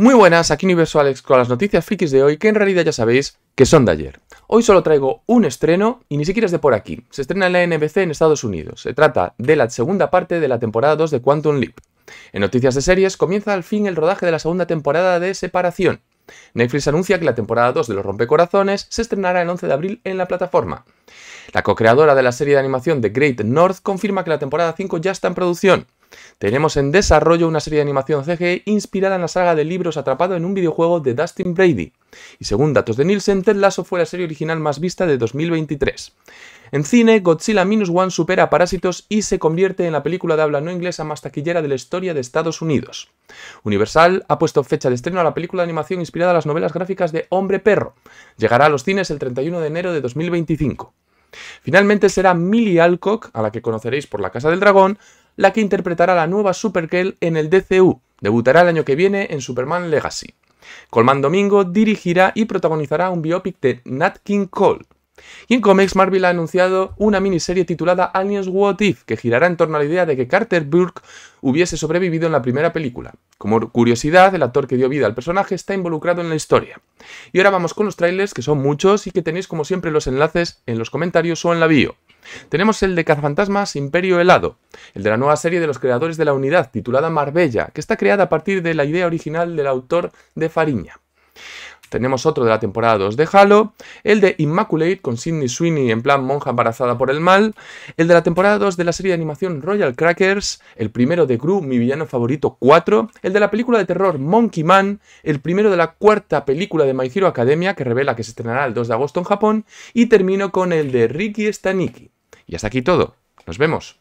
Muy buenas, aquí Universo con las noticias frikis de hoy, que en realidad ya sabéis que son de ayer. Hoy solo traigo un estreno y ni siquiera es de por aquí. Se estrena en la NBC en Estados Unidos. Se trata de la segunda parte de la temporada 2 de Quantum Leap. En noticias de series comienza al fin el rodaje de la segunda temporada de Separación. Netflix anuncia que la temporada 2 de Los Rompecorazones se estrenará el 11 de abril en la plataforma. La co-creadora de la serie de animación The Great North confirma que la temporada 5 ya está en producción. Tenemos en desarrollo una serie de animación CG inspirada en la saga de libros atrapado en un videojuego de Dustin Brady. Y según datos de Nielsen, Ted Lasso fue la serie original más vista de 2023. En cine, Godzilla Minus One supera Parásitos y se convierte en la película de habla no inglesa más taquillera de la historia de Estados Unidos. Universal ha puesto fecha de estreno a la película de animación inspirada en las novelas gráficas de Hombre Perro. Llegará a los cines el 31 de enero de 2025. Finalmente será Millie Alcock, a la que conoceréis por La Casa del Dragón, la que interpretará la nueva Supergirl en el DCU. Debutará el año que viene en Superman Legacy. Colman Domingo dirigirá y protagonizará un biopic de Nat King Cole. Y en cómics, Marvel ha anunciado una miniserie titulada Aliens What If, que girará en torno a la idea de que Carter Burke hubiese sobrevivido en la primera película. Como curiosidad, el actor que dio vida al personaje está involucrado en la historia. Y ahora vamos con los trailers, que son muchos y que tenéis como siempre los enlaces en los comentarios o en la bio. Tenemos el de Cazafantasmas Imperio Helado, el de la nueva serie de los creadores de la unidad titulada Marbella, que está creada a partir de la idea original del autor de Fariña. Tenemos otro de la temporada 2 de Halo, el de Immaculate con Sidney Sweeney en plan monja embarazada por el mal, el de la temporada 2 de la serie de animación Royal Crackers, el primero de Gru, mi villano favorito 4, el de la película de terror Monkey Man, el primero de la cuarta película de My Academia que revela que se estrenará el 2 de agosto en Japón y termino con el de Ricky Staniki. Y hasta aquí todo. Nos vemos.